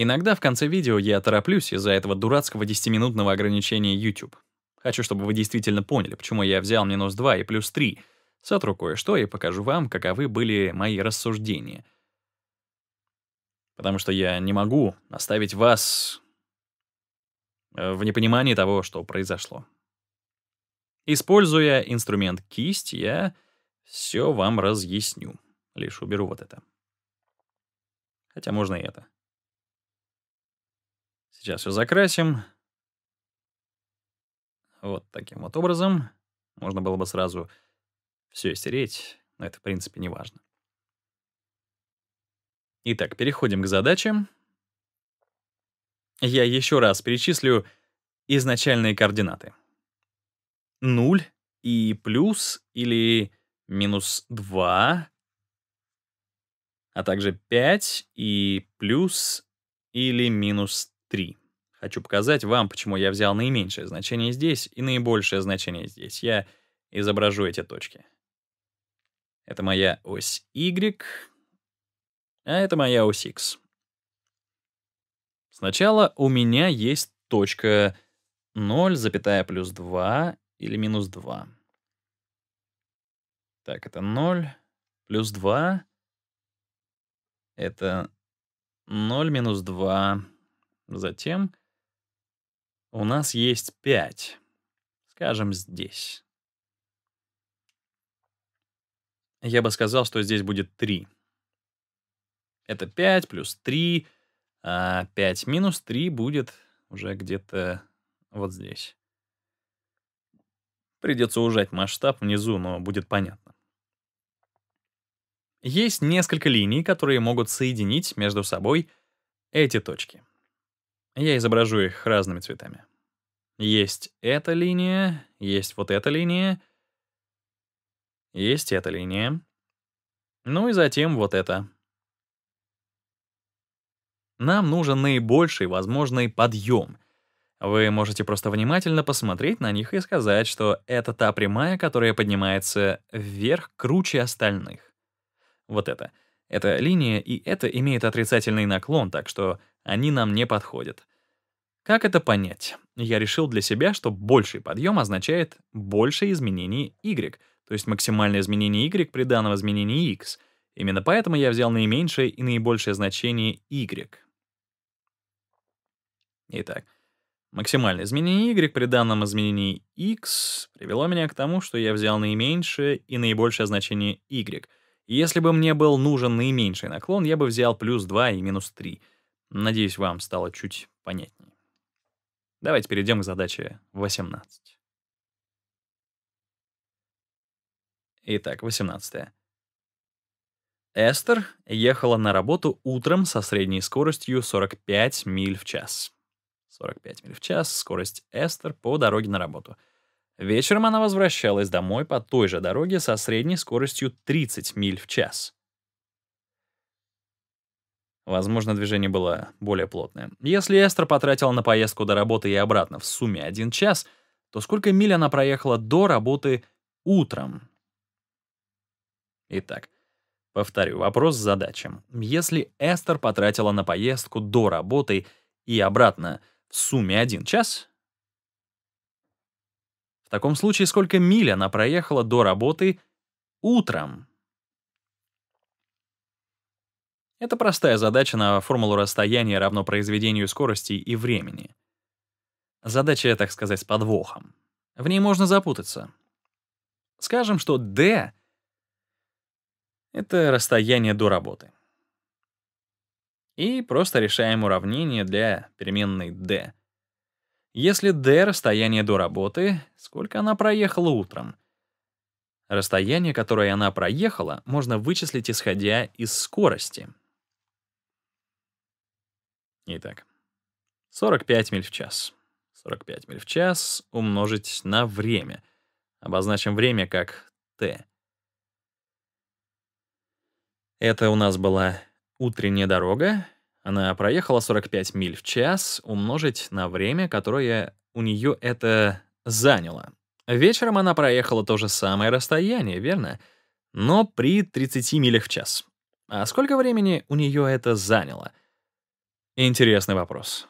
Иногда в конце видео я тороплюсь из-за этого дурацкого 10-минутного ограничения YouTube. Хочу, чтобы вы действительно поняли, почему я взял минус 2 и плюс 3. Сотру кое-что и покажу вам, каковы были мои рассуждения. Потому что я не могу оставить вас э, в непонимании того, что произошло. Используя инструмент кисть, я все вам разъясню. Лишь уберу вот это. Хотя можно и это. Сейчас все закрасим. Вот таким вот образом. Можно было бы сразу все стереть, но это, в принципе, не важно. Итак, переходим к задачам. Я еще раз перечислю изначальные координаты. 0 и плюс или минус 2, а также 5 и плюс или минус 3. Хочу показать вам, почему я взял наименьшее значение здесь и наибольшее значение здесь. Я изображу эти точки. Это моя ось Y, а это моя ось X. Сначала у меня есть точка 0, запятая плюс 2 или минус 2. Так, это 0 плюс 2. Это 0 минус 2. Затем у нас есть 5. Скажем, здесь. Я бы сказал, что здесь будет 3. Это 5 плюс 3, а 5 минус 3 будет уже где-то вот здесь. Придется ужать масштаб внизу, но будет понятно. Есть несколько линий, которые могут соединить между собой эти точки. Я изображу их разными цветами. Есть эта линия, есть вот эта линия, есть эта линия. Ну и затем вот это. Нам нужен наибольший возможный подъем. Вы можете просто внимательно посмотреть на них и сказать, что это та прямая, которая поднимается вверх круче остальных. Вот это. Эта линия и это имеет отрицательный наклон, так что они нам не подходят. Как это понять? Я решил для себя, что больший подъем означает больше изменений Y, то есть максимальное изменение Y при данном изменении X. Именно поэтому я взял наименьшее и наибольшее значение Y. Итак, максимальное изменение Y при данном изменении X привело меня к тому, что я взял наименьшее и наибольшее значение Y. Если бы мне был нужен наименьший наклон, я бы взял плюс 2 и минус 3 — Надеюсь, вам стало чуть понятнее. Давайте перейдем к задаче 18. Итак, 18. Эстер ехала на работу утром со средней скоростью 45 миль в час. 45 миль в час — скорость Эстер по дороге на работу. Вечером она возвращалась домой по той же дороге со средней скоростью 30 миль в час. Возможно, движение было более плотное. Если Эстер потратила на поездку до работы и обратно в сумме один час, то сколько миль она проехала до работы утром? Итак, повторю вопрос с задачем. Если Эстер потратила на поездку до работы и обратно в сумме один час, в таком случае сколько миль она проехала до работы утром? Это простая задача на формулу расстояния равно произведению скорости и времени. Задача, так сказать, с подвохом. В ней можно запутаться. Скажем, что d — это расстояние до работы. И просто решаем уравнение для переменной d. Если d — расстояние до работы, сколько она проехала утром? Расстояние, которое она проехала, можно вычислить, исходя из скорости. Итак, 45 миль в час. 45 миль в час умножить на время. Обозначим время как t. Это у нас была утренняя дорога. Она проехала 45 миль в час умножить на время, которое у нее это заняло. Вечером она проехала то же самое расстояние, верно? Но при 30 милях в час. А сколько времени у нее это заняло? — Интересный вопрос.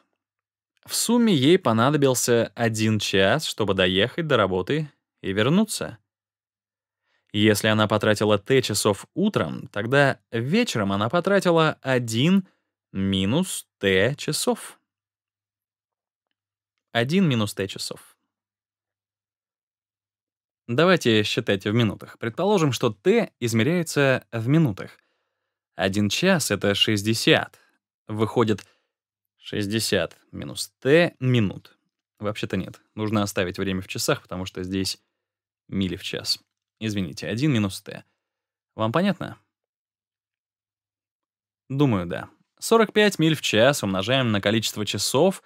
В сумме ей понадобился один час, чтобы доехать до работы и вернуться. Если она потратила Т часов утром, тогда вечером она потратила 1 минус Т часов. 1 минус Т часов. Давайте считать в минутах. Предположим, что Т измеряется в минутах. 1 час — это 60. Выходит, 60 минус t минут. Вообще-то нет. Нужно оставить время в часах, потому что здесь мили в час. Извините, 1 минус t. Вам понятно? Думаю, да. 45 миль в час умножаем на количество часов,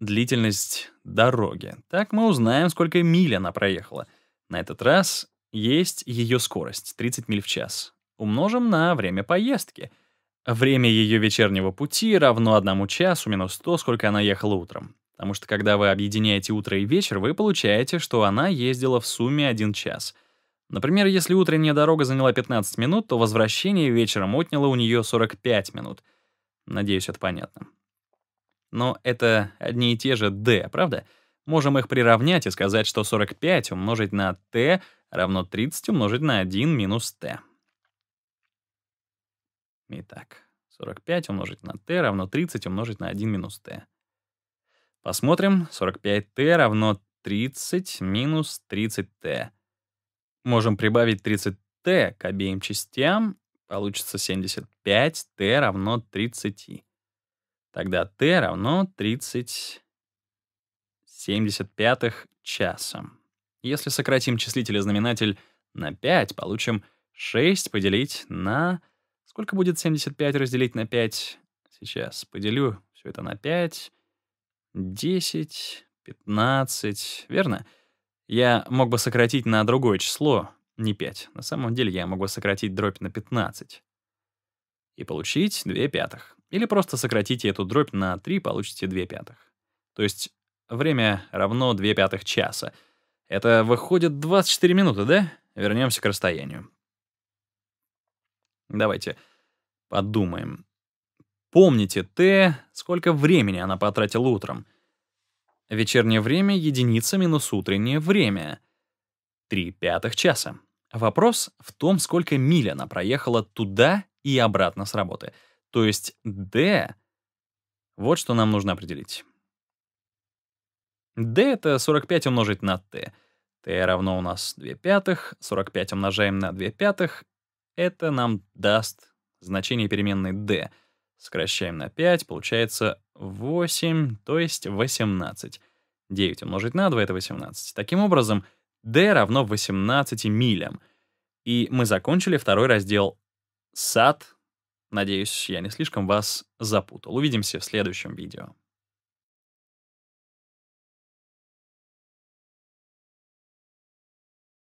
длительность дороги. Так мы узнаем, сколько миль она проехала. На этот раз есть ее скорость — 30 миль в час. Умножим на время поездки — Время ее вечернего пути равно одному часу минус то, сколько она ехала утром. Потому что когда вы объединяете утро и вечер, вы получаете, что она ездила в сумме один час. Например, если утренняя дорога заняла 15 минут, то возвращение вечером отняло у нее 45 минут. Надеюсь, это понятно. Но это одни и те же d, правда? Можем их приравнять и сказать, что 45 умножить на t равно 30 умножить на 1 минус t. Итак, 45 умножить на t равно 30 умножить на 1 минус t. Посмотрим. 45t равно 30 минус 30t. Можем прибавить 30t к обеим частям. Получится 75t равно 30. Тогда t равно 30 75 часа. Если сократим числитель и знаменатель на 5, получим 6 поделить на Сколько будет 75 разделить на 5? Сейчас поделю все это на 5. 10, 15, верно? Я мог бы сократить на другое число, не 5. На самом деле я могу сократить дробь на 15 и получить 2 пятых. Или просто сократите эту дробь на 3, получите 2 пятых. То есть время равно 2 пятых часа. Это выходит 24 минуты, да? Вернемся к расстоянию. Давайте подумаем. Помните Т, сколько времени она потратила утром? Вечернее время — единица минус утреннее время. Три пятых часа. Вопрос в том, сколько миль она проехала туда и обратно с работы. То есть D — вот что нам нужно определить. D — это 45 умножить на Т. Т равно у нас 2 пятых, 45 умножаем на 2 пятых, это нам даст значение переменной d. Сокращаем на 5, получается 8, то есть 18. 9 умножить на 2 — это 18. Таким образом, d равно 18 милям. И мы закончили второй раздел «Сад». Надеюсь, я не слишком вас запутал. Увидимся в следующем видео.